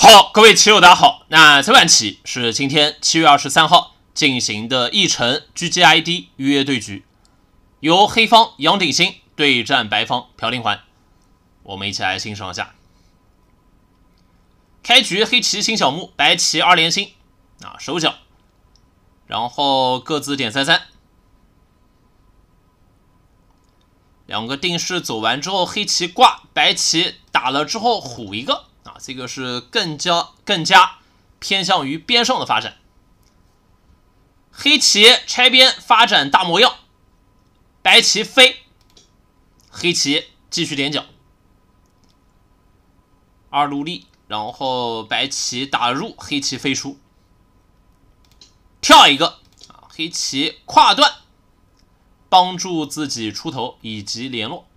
好，各位棋友，大家好。那这盘棋是今天七月二十三号进行的弈城 GGID 预约对局，由黑方杨鼎新对战白方朴廷桓。我们一起来欣赏一下。开局黑棋新小目，白棋二连星啊，守角，然后各自点三三，两个定式走完之后，黑棋挂，白棋打了之后虎一个。这个是更加更加偏向于边上的发展。黑棋拆边发展大模样，白棋飞，黑棋继续点角，二路立，然后白棋打入，黑棋飞出，跳一个啊，黑棋跨断，帮助自己出头以及联络。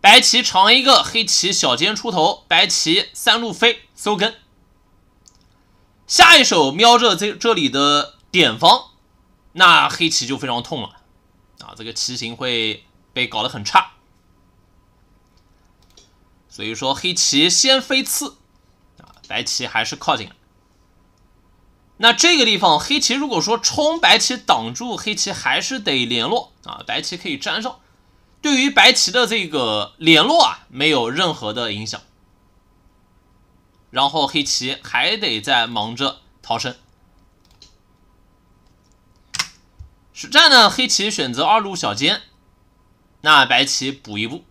白棋长一个，黑棋小尖出头，白棋三路飞搜根。下一手瞄着这这里的点方，那黑棋就非常痛了啊，这个棋形会被搞得很差。所以说黑棋先飞刺啊，白棋还是靠近了。那这个地方黑棋如果说冲白棋挡住，黑棋还是得联络啊，白棋可以粘上。对于白棋的这个联络啊，没有任何的影响。然后黑棋还得在忙着逃生。实战呢，黑棋选择二路小尖，那白棋补一步，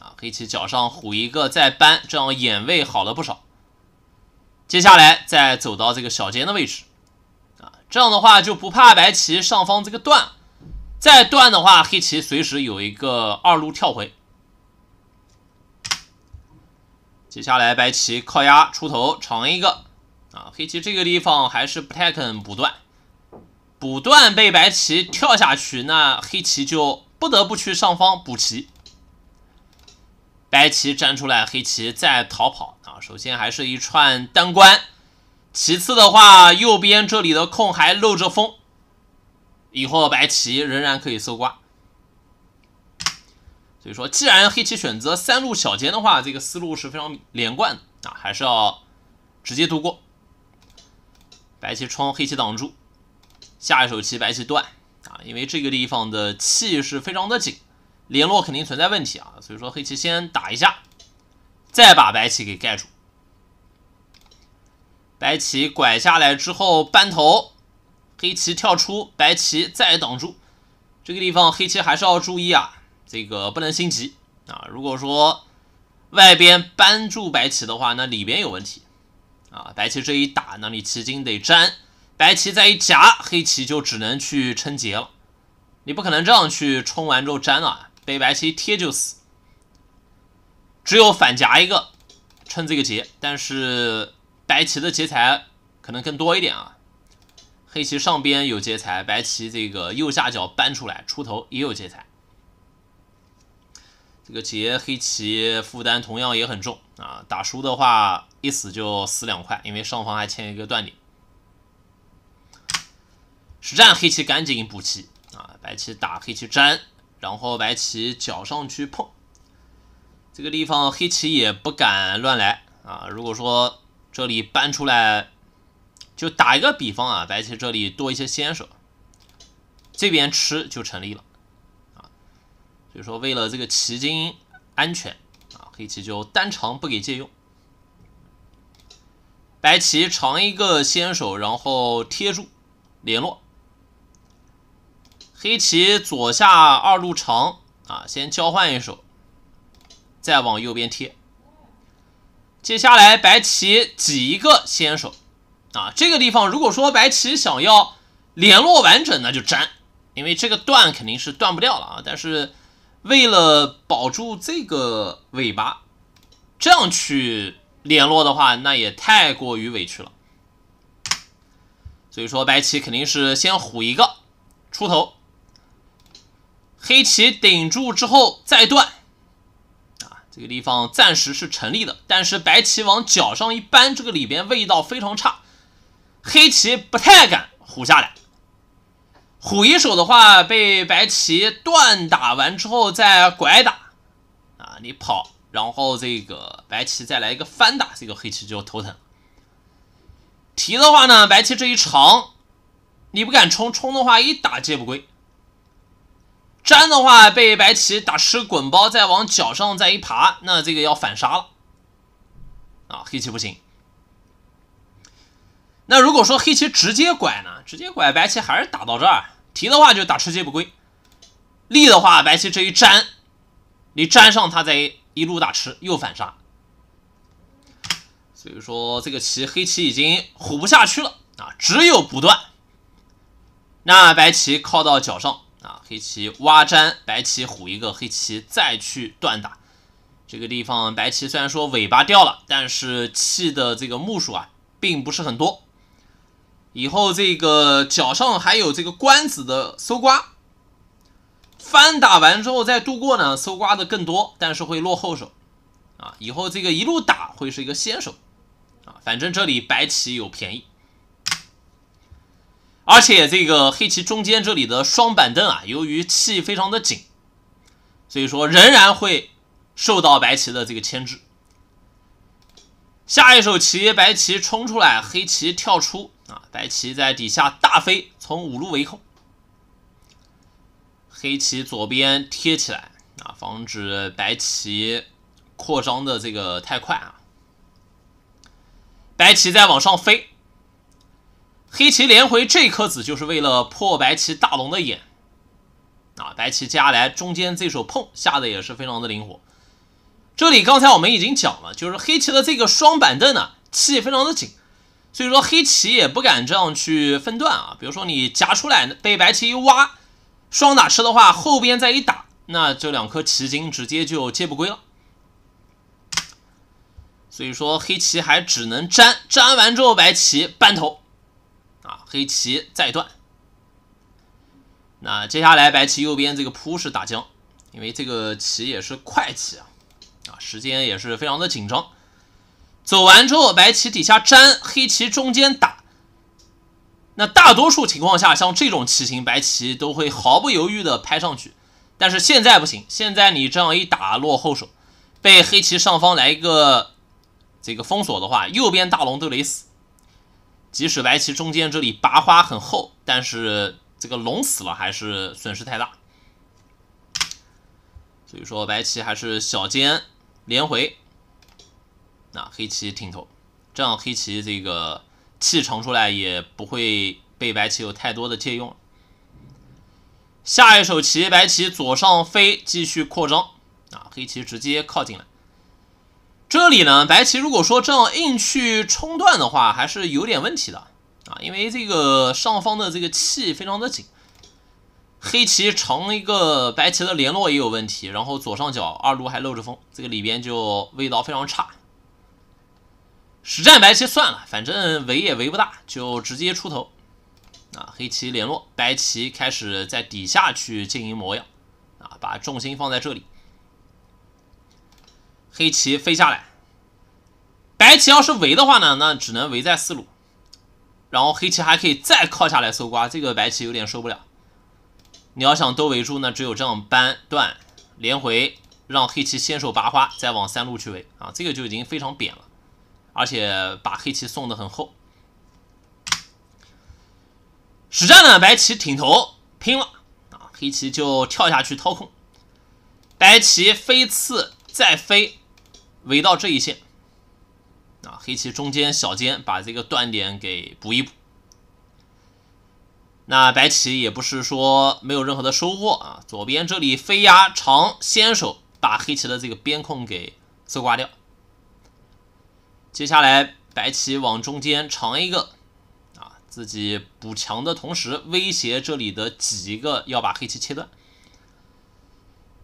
啊，黑棋角上虎一个再扳，这样眼位好了不少。接下来再走到这个小尖的位置，啊，这样的话就不怕白棋上方这个断。再断的话，黑棋随时有一个二路跳回。接下来白棋靠压出头长一个，啊，黑棋这个地方还是不太肯补断，补断被白棋跳下去，那黑棋就不得不去上方补棋。白棋粘出来，黑棋再逃跑啊！首先还是一串单关。其次的话，右边这里的空还漏着风。以后白棋仍然可以搜刮，所以说，既然黑棋选择三路小尖的话，这个思路是非常连贯的啊，还是要直接度过。白棋冲，黑棋挡住，下一手棋白棋断啊，因为这个地方的气是非常的紧，联络肯定存在问题啊，所以说黑棋先打一下，再把白棋给盖住。白棋拐下来之后扳头。黑棋跳出，白棋再挡住这个地方，黑棋还是要注意啊，这个不能心急啊。如果说外边扳住白棋的话，那里边有问题啊。白棋这一打，那你棋筋得粘，白棋再一夹，黑棋就只能去撑劫了。你不可能这样去冲完之后粘啊，被白棋一贴就死。只有反夹一个，撑这个劫，但是白棋的劫材可能更多一点啊。黑棋上边有劫财，白棋这个右下角搬出来出头也有劫财。这个劫黑棋负担同样也很重啊！打输的话一死就死两块，因为上方还欠一个断点。实战黑棋赶紧补棋啊，白棋打黑棋粘，然后白棋角上去碰，这个地方黑棋也不敢乱来啊！如果说这里搬出来，就打一个比方啊，白棋这里多一些先手，这边吃就成立了啊。所以说，为了这个棋筋安全啊，黑棋就单长不给借用。白棋长一个先手，然后贴住联络。黑棋左下二路长啊，先交换一手，再往右边贴。接下来白棋挤一个先手。啊，这个地方如果说白棋想要联络完整，那就粘，因为这个断肯定是断不掉了啊。但是为了保住这个尾巴，这样去联络的话，那也太过于委屈了。所以说，白棋肯定是先虎一个出头，黑棋顶住之后再断。啊，这个地方暂时是成立的，但是白棋往脚上一扳，这个里边味道非常差。黑棋不太敢虎下来，虎一手的话，被白棋断打完之后再拐打，啊，你跑，然后这个白棋再来一个翻打，这个黑棋就头疼。提的话呢，白棋这一长，你不敢冲，冲的话一打皆不归。粘的话，被白棋打吃滚包，再往脚上再一爬，那这个要反杀了。啊，黑棋不行。那如果说黑棋直接拐呢？直接拐，白棋还是打到这儿提的话，就打吃鸡不归；立的话，白棋这一粘，你粘上它再一路打吃，又反杀。所以说这个棋，黑棋已经虎不下去了啊，只有不断。那白棋靠到脚上啊，黑棋挖粘，白棋虎一个，黑棋再去断打。这个地方白棋虽然说尾巴掉了，但是气的这个目数啊，并不是很多。以后这个脚上还有这个官子的搜刮，翻打完之后再度过呢，搜刮的更多，但是会落后手啊。以后这个一路打会是一个先手啊，反正这里白棋有便宜，而且这个黑棋中间这里的双板凳啊，由于气非常的紧，所以说仍然会受到白棋的这个牵制。下一手棋，白棋冲出来，黑棋跳出。白棋在底下大飞，从五路围控；黑棋左边贴起来，啊，防止白棋扩张的这个太快啊。白棋再往上飞，黑棋连回这颗子就是为了破白棋大龙的眼，啊，白棋接下来中间这手碰下的也是非常的灵活。这里刚才我们已经讲了，就是黑棋的这个双板凳呢，气非常的紧。所以说黑棋也不敢这样去分段啊，比如说你夹出来被白棋一挖，双打吃的话，后边再一打，那这两颗棋筋直接就接不归了。所以说黑棋还只能粘，粘完之后白棋扳头，啊，黑棋再断。那接下来白棋右边这个扑是打将，因为这个棋也是快棋啊，啊，时间也是非常的紧张。走完之后，白棋底下粘黑棋中间打，那大多数情况下，像这种棋型，白棋都会毫不犹豫的拍上去。但是现在不行，现在你这样一打落后手，被黑棋上方来一个这个封锁的话，右边大龙都得死。即使白棋中间这里拔花很厚，但是这个龙死了还是损失太大。所以说，白棋还是小尖连回。啊，黑棋挺头，这样黑棋这个气长出来也不会被白棋有太多的借用了。下一手棋，白棋左上飞，继续扩张。啊，黑棋直接靠近了。这里呢，白棋如果说这样硬去冲断的话，还是有点问题的啊，因为这个上方的这个气非常的紧，黑棋长一个白棋的联络也有问题，然后左上角二路还漏着风，这个里边就味道非常差。实战白棋算了，反正围也围不大，就直接出头啊。黑棋联络，白棋开始在底下去经营模样啊，把重心放在这里。黑棋飞下来，白棋要是围的话呢，那只能围在四路，然后黑棋还可以再靠下来搜刮，这个白棋有点受不了。你要想都围住那只有这样扳断连回，让黑棋先手拔花，再往三路去围啊，这个就已经非常扁了。而且把黑棋送的很厚，实战呢，白棋挺头拼了啊，黑棋就跳下去掏空，白棋飞刺再飞，围到这一线啊，黑棋中间小尖把这个断点给补一补，那白棋也不是说没有任何的收获啊，左边这里飞压长先手把黑棋的这个边控给搜刮掉。接下来，白棋往中间长一个，啊，自己补强的同时威胁这里的几个，要把黑棋切断。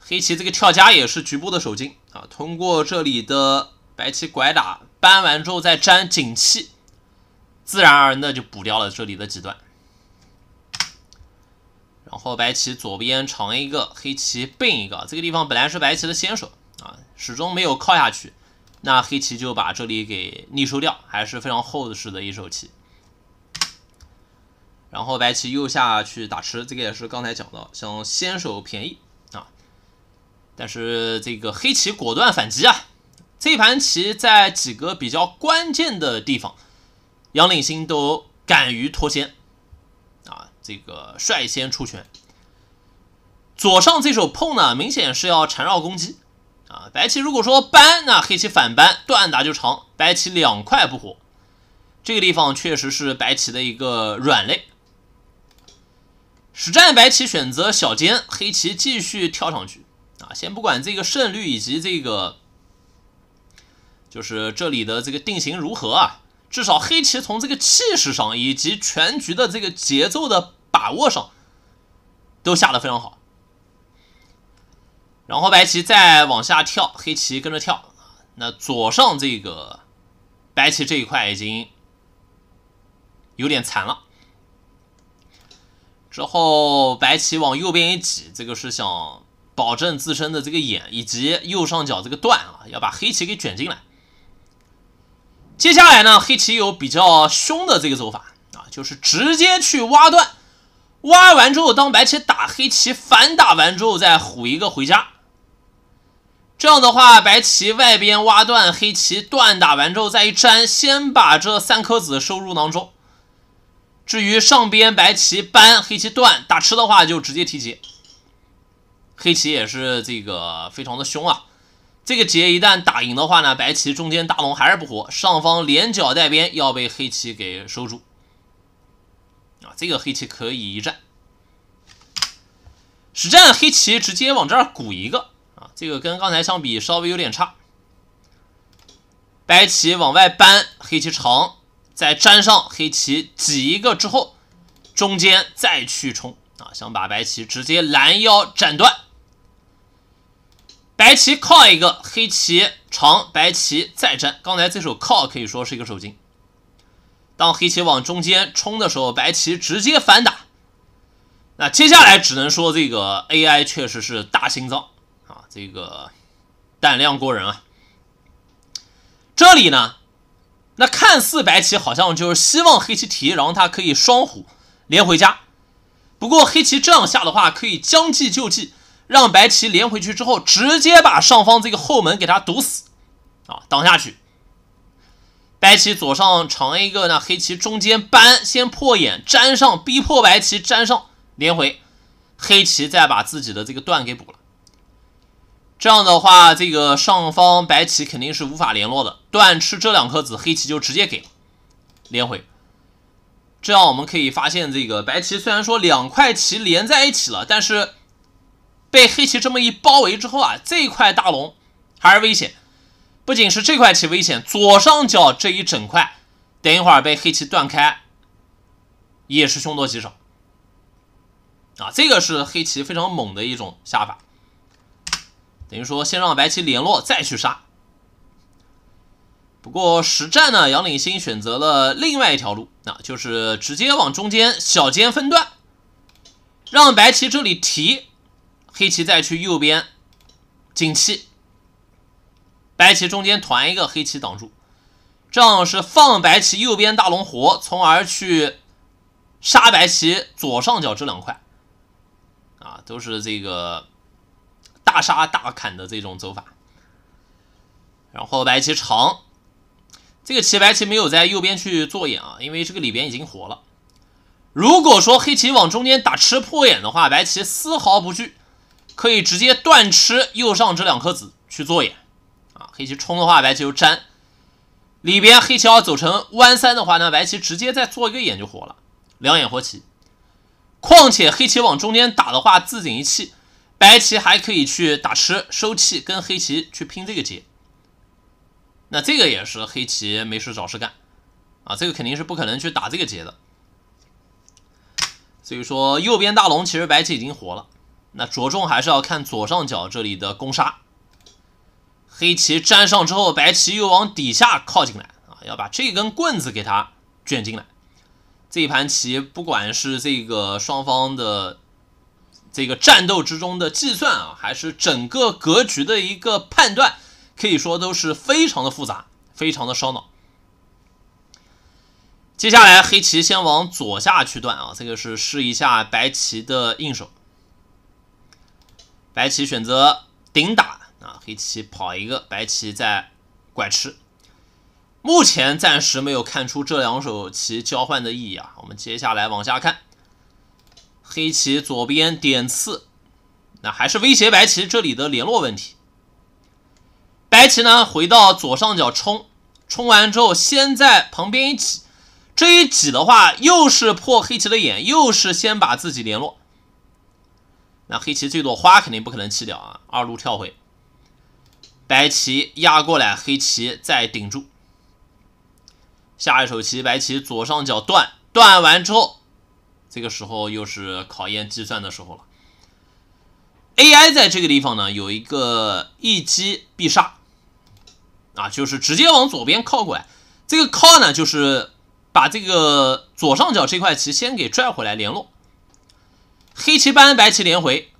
黑棋这个跳夹也是局部的手筋啊，通过这里的白棋拐打搬完之后再粘紧气，自然而然的就补掉了这里的几段。然后白棋左边长一个，黑棋并一个，这个地方本来是白棋的先手啊，始终没有靠下去。那黑棋就把这里给逆收掉，还是非常厚实的一手棋。然后白棋右下去打吃，这个也是刚才讲到，想先手便宜啊。但是这个黑棋果断反击啊。这盘棋在几个比较关键的地方，杨领星都敢于脱先啊，这个率先出拳。左上这手碰呢，明显是要缠绕攻击。啊，白棋如果说搬，那黑棋反搬断打就长，白棋两块不活。这个地方确实是白棋的一个软肋。实战白棋选择小尖，黑棋继续跳上去。啊，先不管这个胜率以及这个，就是这里的这个定型如何啊，至少黑棋从这个气势上以及全局的这个节奏的把握上，都下的非常好。然后白棋再往下跳，黑棋跟着跳。那左上这个白棋这一块已经有点残了。之后白棋往右边一挤，这个是想保证自身的这个眼以及右上角这个断啊，要把黑棋给卷进来。接下来呢，黑棋有比较凶的这个走法啊，就是直接去挖断，挖完之后，当白棋打黑棋反打完之后，再虎一个回家。这样的话，白棋外边挖断，黑棋断打完之后再一粘，先把这三颗子收入囊中。至于上边白棋搬，黑棋断打吃的话，就直接提劫。黑棋也是这个非常的凶啊。这个劫一旦打赢的话呢，白棋中间大龙还是不活，上方连角带边要被黑棋给收住。啊，这个黑棋可以一战。实战黑棋直接往这儿鼓一个。这个跟刚才相比稍微有点差。白棋往外搬黑棋长，再粘上黑棋挤一个之后，中间再去冲啊，想把白棋直接拦腰斩断。白棋靠一个，黑棋长，白棋再粘。刚才这手靠可以说是一个手筋。当黑棋往中间冲的时候，白棋直接反打。那接下来只能说这个 AI 确实是大心脏。这个胆量过人啊！这里呢，那看似白棋好像就是希望黑棋提，然后他可以双虎连回家。不过黑棋这样下的话，可以将计就计，让白棋连回去之后，直接把上方这个后门给他堵死啊，挡下去。白棋左上长一个，呢，黑棋中间扳，先破眼粘上，逼迫白棋粘上连回，黑棋再把自己的这个段给补了。这样的话，这个上方白棋肯定是无法联络的。断吃这两颗子，黑棋就直接给连回。这样我们可以发现，这个白棋虽然说两块棋连在一起了，但是被黑棋这么一包围之后啊，这块大龙还是危险。不仅是这块棋危险，左上角这一整块，等一会儿被黑棋断开，也是凶多吉少。啊，这个是黑棋非常猛的一种下法。等于说，先让白棋联络，再去杀。不过实战呢，杨领新选择了另外一条路，那就是直接往中间小尖分段，让白棋这里提，黑棋再去右边进气，白棋中间团一个，黑棋挡住，这样是放白棋右边大龙活，从而去杀白棋左上角这两块。啊，都是这个。大杀大砍的这种走法，然后白棋长，这个棋白棋没有在右边去做眼啊，因为这个里边已经活了。如果说黑棋往中间打吃破眼的话，白棋丝毫不惧，可以直接断吃右上这两颗子去做眼啊。黑棋冲的话，白棋就粘。里边黑棋要走成弯三的话，那白棋直接再做一个眼就活了，两眼活棋。况且黑棋往中间打的话，自顶一气。白棋还可以去打吃收气，跟黑棋去拼这个劫。那这个也是黑棋没事找事干啊，这个肯定是不可能去打这个劫的。所以说，右边大龙其实白棋已经活了，那着重还是要看左上角这里的攻杀。黑棋粘上之后，白棋又往底下靠进来啊，要把这根棍子给它卷进来。这一盘棋，不管是这个双方的。这个战斗之中的计算啊，还是整个格局的一个判断，可以说都是非常的复杂，非常的烧脑。接下来黑棋先往左下去断啊，这个是试一下白棋的应手。白棋选择顶打啊，黑棋跑一个，白棋再拐吃。目前暂时没有看出这两手棋交换的意义啊，我们接下来往下看。黑棋左边点刺，那还是威胁白棋这里的联络问题。白棋呢，回到左上角冲，冲完之后先在旁边一挤，这一挤的话又是破黑棋的眼，又是先把自己联络。那黑棋这朵花肯定不可能弃掉啊，二路跳回，白棋压过来，黑棋再顶住。下一手棋，白棋左上角断，断完之后。这个时候又是考验计算的时候了。AI 在这个地方呢，有一个一击必杀，啊，就是直接往左边靠过来。这个靠呢，就是把这个左上角这块棋先给拽回来联络，黑棋搬白棋连回，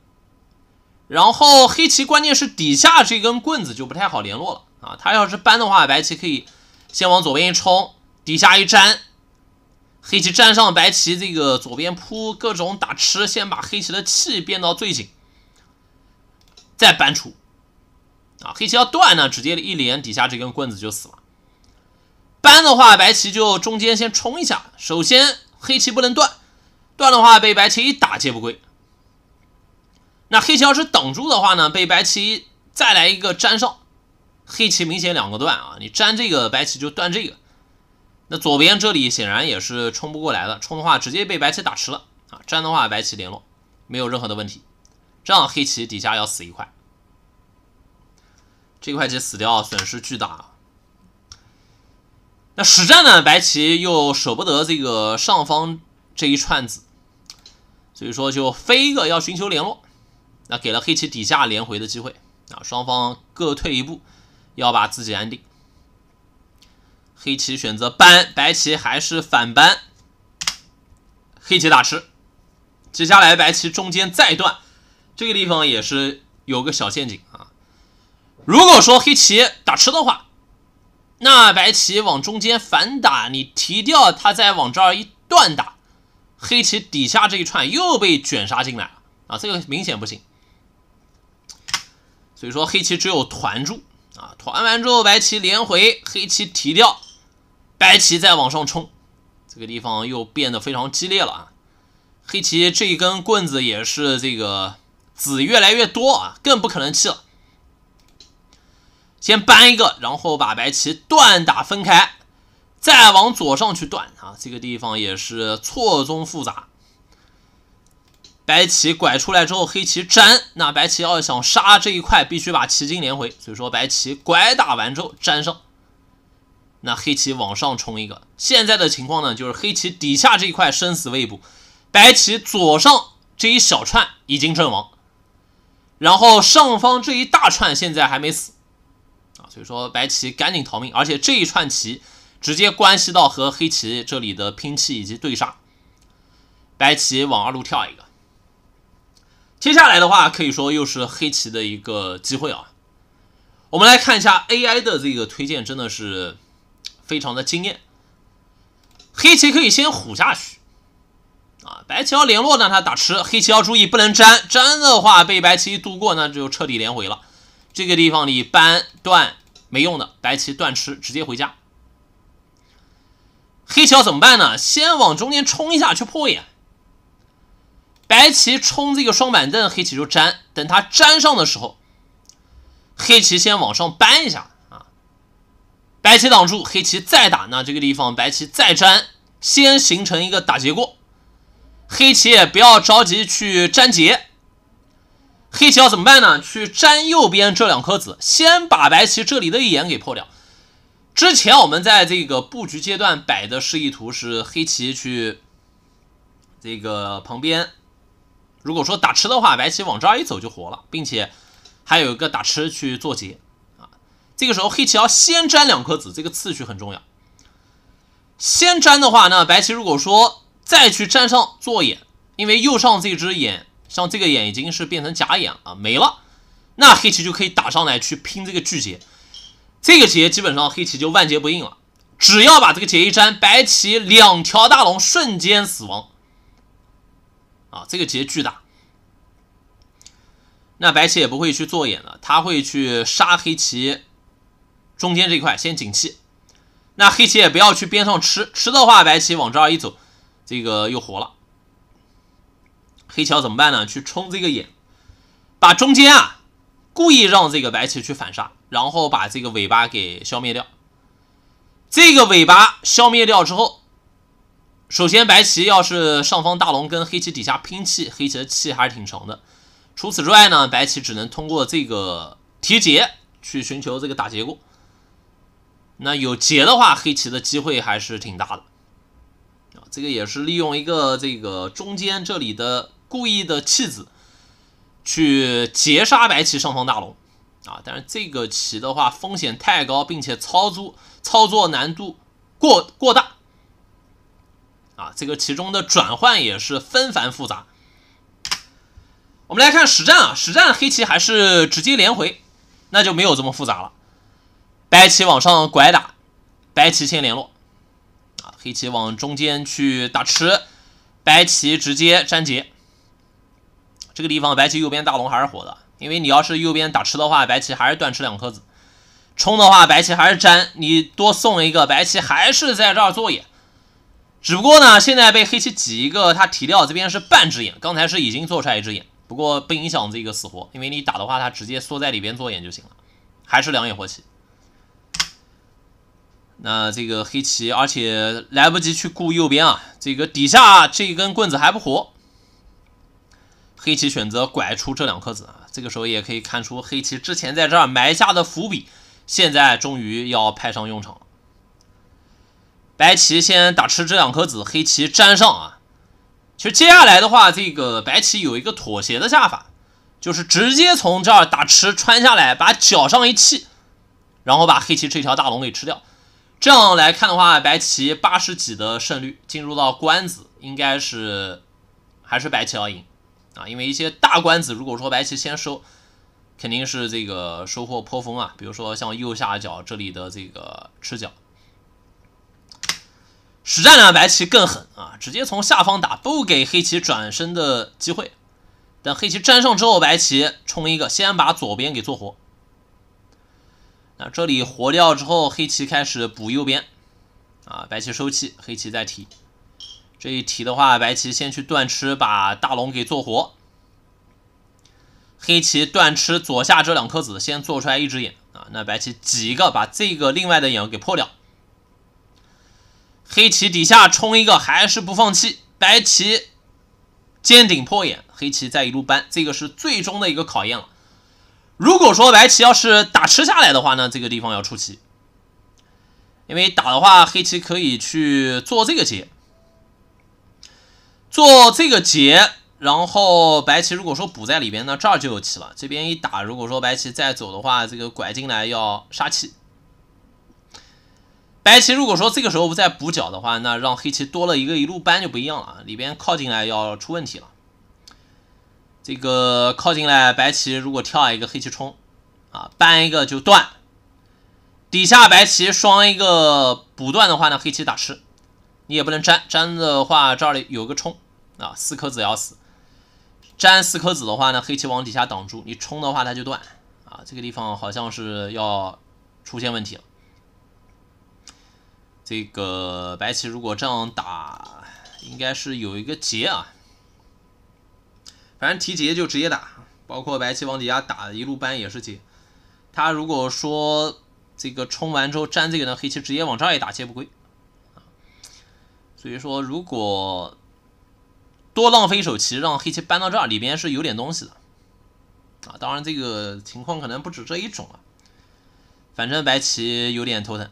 然后黑棋关键是底下这根棍子就不太好联络了啊。他要是搬的话，白棋可以先往左边一冲，底下一粘。黑棋粘上白棋，这个左边铺各种打吃，先把黑棋的气变到最紧，再搬出。啊，黑棋要断呢，直接一连底下这根棍子就死了。搬的话，白棋就中间先冲一下。首先，黑棋不能断，断的话被白棋一打接不归。那黑棋要是挡住的话呢，被白棋再来一个粘上，黑棋明显两个断啊，你粘这个白棋就断这个。那左边这里显然也是冲不过来了，冲的话直接被白棋打吃了啊！这样的话，白棋联络没有任何的问题，这样黑棋底下要死一块，这块棋死掉损失巨大。那实战呢，白棋又舍不得这个上方这一串子，所以说就飞一个要寻求联络，那给了黑棋底下连回的机会啊！双方各退一步，要把自己安定。黑棋选择扳，白棋还是反扳。黑棋打吃，接下来白棋中间再断，这个地方也是有个小陷阱啊。如果说黑棋打吃的话，那白棋往中间反打，你提掉，他再往这儿一断打，黑棋底下这一串又被卷杀进来了啊，这个明显不行。所以说黑棋只有团住啊，团完之后白棋连回，黑棋提掉。白棋再往上冲，这个地方又变得非常激烈了啊！黑棋这一根棍子也是这个子越来越多啊，更不可能弃了。先搬一个，然后把白棋断打分开，再往左上去断啊！这个地方也是错综复杂。白棋拐出来之后，黑棋粘，那白棋要想杀这一块，必须把棋筋连回，所以说白棋拐打完之后粘上。那黑棋往上冲一个，现在的情况呢，就是黑棋底下这一块生死未卜，白棋左上这一小串已经阵亡，然后上方这一大串现在还没死，啊，所以说白棋赶紧逃命，而且这一串棋直接关系到和黑棋这里的拼气以及对杀，白棋往二路跳一个，接下来的话可以说又是黑棋的一个机会啊，我们来看一下 AI 的这个推荐，真的是。非常的惊艳，黑棋可以先虎下去，啊，白棋要联络，让他打吃，黑棋要注意不能粘，粘的话被白棋渡过，那就彻底连回了。这个地方你扳断没用的，白棋断吃直接回家。黑棋要怎么办呢？先往中间冲一下去破眼，白棋冲这个双板凳，黑棋就粘，等他粘上的时候，黑棋先往上搬一下。白棋挡住，黑棋再打，那这个地方白棋再粘，先形成一个打劫过。黑棋也不要着急去粘劫，黑棋要怎么办呢？去粘右边这两颗子，先把白棋这里的眼给破掉。之前我们在这个布局阶段摆的示意图是黑棋去这个旁边，如果说打吃的话，白棋往这儿一走就活了，并且还有一个打吃去做劫。这个时候黑棋要先粘两颗子，这个次序很重要。先粘的话，那白棋如果说再去粘上做眼，因为右上这只眼，像这个眼已经是变成假眼啊，没了。那黑棋就可以打上来去拼这个巨劫，这个劫基本上黑棋就万劫不应了。只要把这个劫一粘，白棋两条大龙瞬间死亡。啊，这个劫巨大，那白棋也不会去做眼了，他会去杀黑棋。中间这一块先紧气，那黑棋也不要去边上吃，吃的话白棋往这儿一走，这个又活了。黑棋怎么办呢？去冲这个眼，把中间啊故意让这个白棋去反杀，然后把这个尾巴给消灭掉。这个尾巴消灭掉之后，首先白棋要是上方大龙跟黑棋底下拼气，黑棋的气还是挺长的。除此之外呢，白棋只能通过这个提劫去寻求这个打结果。那有劫的话，黑棋的机会还是挺大的这个也是利用一个这个中间这里的故意的弃子，去劫杀白棋上方大龙啊。但是这个棋的话风险太高，并且操作操作难度过过大啊。这个其中的转换也是纷繁复杂。我们来看实战啊，实战黑棋还是直接连回，那就没有这么复杂了。白棋往上拐打，白棋先联络，啊，黑棋往中间去打吃，白棋直接粘结。这个地方白棋右边大龙还是活的，因为你要是右边打吃的话，白棋还是断吃两颗子；冲的话，白棋还是粘，你多送一个，白棋还是在这儿做眼。只不过呢，现在被黑棋挤一个，他提掉这边是半只眼，刚才是已经做出来一只眼，不过不影响这个死活，因为你打的话，他直接缩在里边做眼就行了，还是两眼活棋。那这个黑棋，而且来不及去顾右边啊，这个底下这根棍子还不活。黑棋选择拐出这两颗子啊，这个时候也可以看出黑棋之前在这儿埋下的伏笔，现在终于要派上用场了。白棋先打吃这两颗子，黑棋粘上啊。其实接下来的话，这个白棋有一个妥协的下法，就是直接从这儿打吃穿下来，把脚上一气，然后把黑棋这条大龙给吃掉。这样来看的话，白棋八十几的胜率，进入到官子应该是还是白棋要赢啊，因为一些大官子，如果说白棋先收，肯定是这个收获颇丰啊。比如说像右下角这里的这个吃角，实战呢，白棋更狠啊，直接从下方打，不给黑棋转身的机会。等黑棋粘上之后，白棋冲一个，先把左边给做活。那这里活掉之后，黑棋开始补右边，啊，白棋收气，黑棋再提。这一提的话，白棋先去断吃，把大龙给做活。黑棋断吃左下这两颗子，先做出来一只眼啊。那白棋挤一个，把这个另外的眼给破掉。黑棋底下冲一个，还是不放弃。白棋尖顶破眼，黑棋再一路搬，这个是最终的一个考验了。如果说白棋要是打吃下来的话呢，这个地方要出棋，因为打的话，黑棋可以去做这个劫，做这个劫，然后白棋如果说补在里边那这儿就有棋了。这边一打，如果说白棋再走的话，这个拐进来要杀气。白棋如果说这个时候不再补角的话，那让黑棋多了一个一路扳就不一样了，里边靠进来要出问题了。这个靠近来，白棋如果跳一个黑棋冲，啊，搬一个就断。底下白棋双一个补断的话呢，黑棋打吃，你也不能粘，粘的话这里有个冲，啊，四颗子要死。粘四颗子的话呢，黑棋往底下挡住，你冲的话它就断，啊，这个地方好像是要出现问题了。这个白棋如果这样打，应该是有一个劫啊。反正提劫就直接打，包括白棋往底下打一路搬也是劫。他如果说这个冲完之后粘这个呢，黑棋直接往这儿也打劫不归所以说，如果多浪费一手棋让黑棋搬到这里边是有点东西的啊。当然这个情况可能不止这一种啊。反正白棋有点头疼。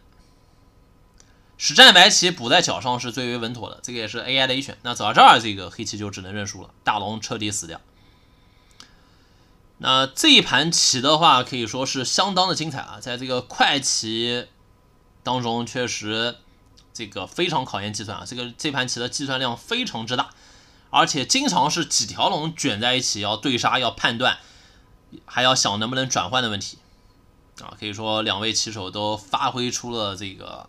实战白棋补在角上是最为稳妥的，这个也是 AI 的一选。那走到这儿，这个黑棋就只能认输了，大龙彻底死掉。那这一盘棋的话，可以说是相当的精彩啊！在这个快棋当中，确实这个非常考验计算啊。这个这盘棋的计算量非常之大，而且经常是几条龙卷在一起要对杀，要判断，还要想能不能转换的问题啊。可以说两位棋手都发挥出了这个。